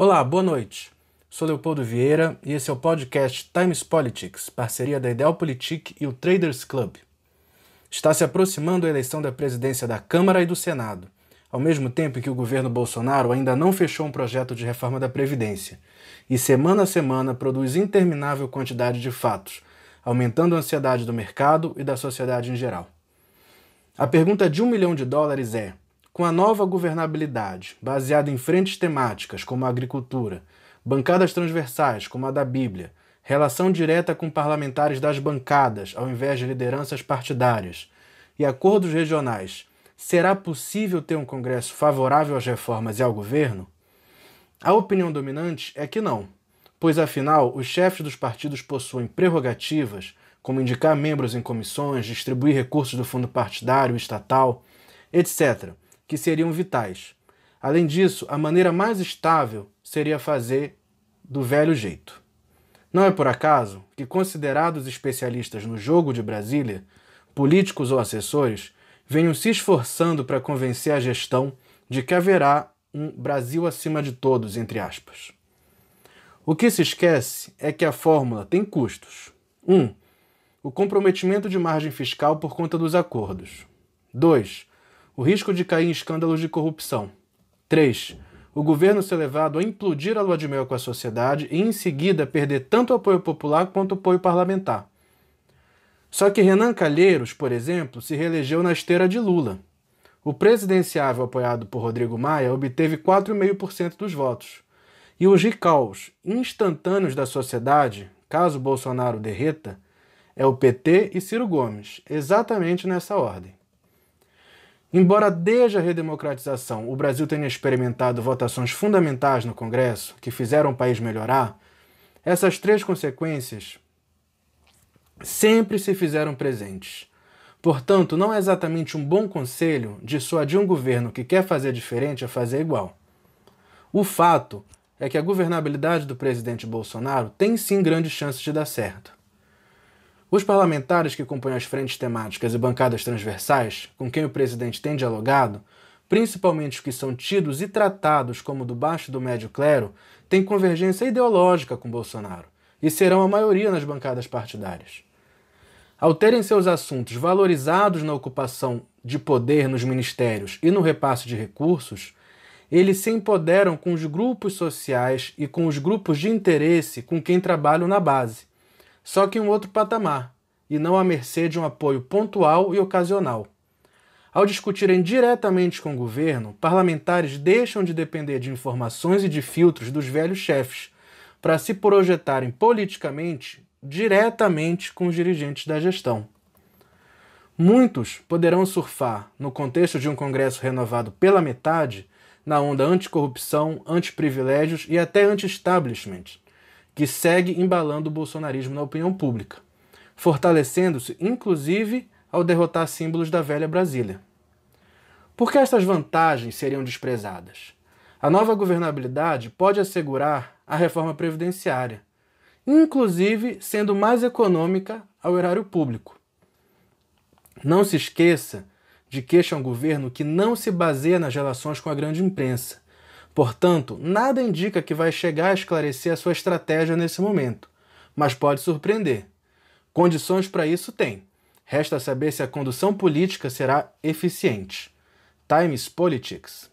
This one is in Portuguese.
Olá, boa noite. Sou Leopoldo Vieira e esse é o podcast Times Politics, parceria da Idealpolitik e o Traders Club. Está se aproximando a eleição da presidência da Câmara e do Senado, ao mesmo tempo que o governo Bolsonaro ainda não fechou um projeto de reforma da Previdência, e semana a semana produz interminável quantidade de fatos, aumentando a ansiedade do mercado e da sociedade em geral. A pergunta de um milhão de dólares é: com a nova governabilidade, baseada em frentes temáticas como a agricultura, bancadas transversais como a da Bíblia, relação direta com parlamentares das bancadas ao invés de lideranças partidárias e acordos regionais, será possível ter um Congresso favorável às reformas e ao governo? A opinião dominante é que não, pois afinal os chefes dos partidos possuem prerrogativas, como indicar membros em comissões, distribuir recursos do fundo partidário, estatal, etc que seriam vitais. Além disso, a maneira mais estável seria fazer do velho jeito. Não é por acaso que considerados especialistas no jogo de Brasília, políticos ou assessores, venham se esforçando para convencer a gestão de que haverá um Brasil acima de todos, entre aspas. O que se esquece é que a fórmula tem custos. 1. Um, o comprometimento de margem fiscal por conta dos acordos. 2 o risco de cair em escândalos de corrupção. 3. O governo ser levado a implodir a lua de mel com a sociedade e, em seguida, perder tanto o apoio popular quanto o apoio parlamentar. Só que Renan Calheiros, por exemplo, se reelegeu na esteira de Lula. O presidenciável apoiado por Rodrigo Maia obteve 4,5% dos votos. E os recaus instantâneos da sociedade, caso Bolsonaro derreta, é o PT e Ciro Gomes, exatamente nessa ordem. Embora desde a redemocratização o Brasil tenha experimentado votações fundamentais no Congresso que fizeram o país melhorar, essas três consequências sempre se fizeram presentes. Portanto, não é exatamente um bom conselho dissuadir um governo que quer fazer diferente a fazer igual. O fato é que a governabilidade do presidente Bolsonaro tem sim grandes chances de dar certo. Os parlamentares que compõem as frentes temáticas e bancadas transversais, com quem o presidente tem dialogado, principalmente os que são tidos e tratados como do baixo do médio clero, têm convergência ideológica com Bolsonaro e serão a maioria nas bancadas partidárias. Ao terem seus assuntos valorizados na ocupação de poder nos ministérios e no repasse de recursos, eles se empoderam com os grupos sociais e com os grupos de interesse com quem trabalham na base só que em um outro patamar, e não à mercê de um apoio pontual e ocasional. Ao discutirem diretamente com o governo, parlamentares deixam de depender de informações e de filtros dos velhos chefes para se projetarem politicamente diretamente com os dirigentes da gestão. Muitos poderão surfar, no contexto de um Congresso renovado pela metade, na onda anticorrupção, antiprivilégios e até anti-establishment que segue embalando o bolsonarismo na opinião pública, fortalecendo-se inclusive ao derrotar símbolos da velha Brasília. Por que estas vantagens seriam desprezadas? A nova governabilidade pode assegurar a reforma previdenciária, inclusive sendo mais econômica ao erário público. Não se esqueça de que este é um governo que não se baseia nas relações com a grande imprensa, Portanto, nada indica que vai chegar a esclarecer a sua estratégia nesse momento, mas pode surpreender. Condições para isso tem. Resta saber se a condução política será eficiente. Times Politics